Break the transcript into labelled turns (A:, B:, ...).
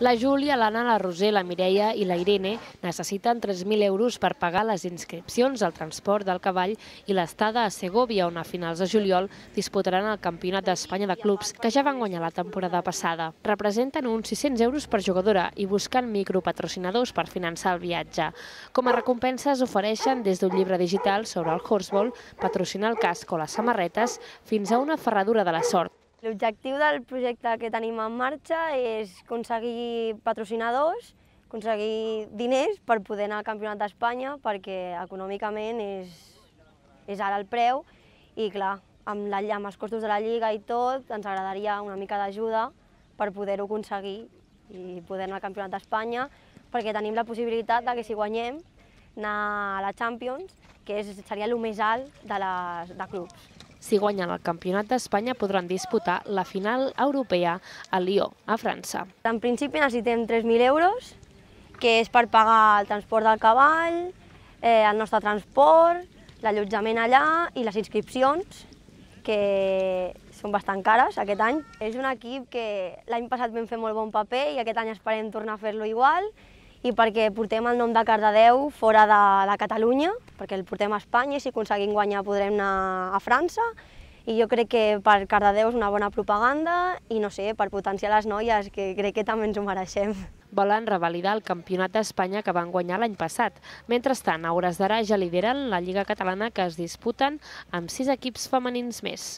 A: La Júlia, l'Anna, la Roser, la Mireia i la Irene necessiten 3.000 euros per pagar les inscripcions, el transport del cavall i l'estada a Segovia, on a finals de juliol disputaran el Campionat d'Espanya de Clubs, que ja van guanyar la temporada passada. Representen uns 600 euros per jugadora i busquen micropatrocinadors per finançar el viatge. Com a recompenses ofereixen des d'un llibre digital sobre el horseball, patrocinar el casc o les samarretes, fins a una ferradura de la sort.
B: L'objectiu del projecte que tenim en marxa és aconseguir patrocinadors, aconseguir diners per poder anar al Campionat d'Espanya perquè econòmicament és, és ara el preu i clar, amb, la, amb els costos de la Lliga i tot ens agradaria una mica d'ajuda per poder-ho aconseguir i poder anar al Campionat d'Espanya perquè tenim la possibilitat de que si guanyem anar a la Champions, que és, seria el més alt de, les, de clubs.
A: Si guanyen el Campionat d'Espanya podran disputar la final europea a Lió,
B: a França. En principi necessitem 3.000 euros, que és per pagar el transport del cavall, eh, el nostre transport, l'allotjament allà i les inscripcions, que són bastant cares aquest any. És un equip que l'any passat vam fer molt bon paper i aquest any esperem tornar a fer-lo igual i perquè portem el nom de Cardedeu fora de, de Catalunya, perquè el portem a Espanya i si aconseguim guanyar podrem anar a França i jo crec que per Cardedeu és una bona propaganda i no sé, per potenciar les noies, que crec que també ens ho mereixem.
A: Volen revalidar el Campionat d'Espanya que van guanyar l'any passat. Mentrestant, a hores d'ara ja lideren la Lliga Catalana que es disputen amb sis equips femenins més.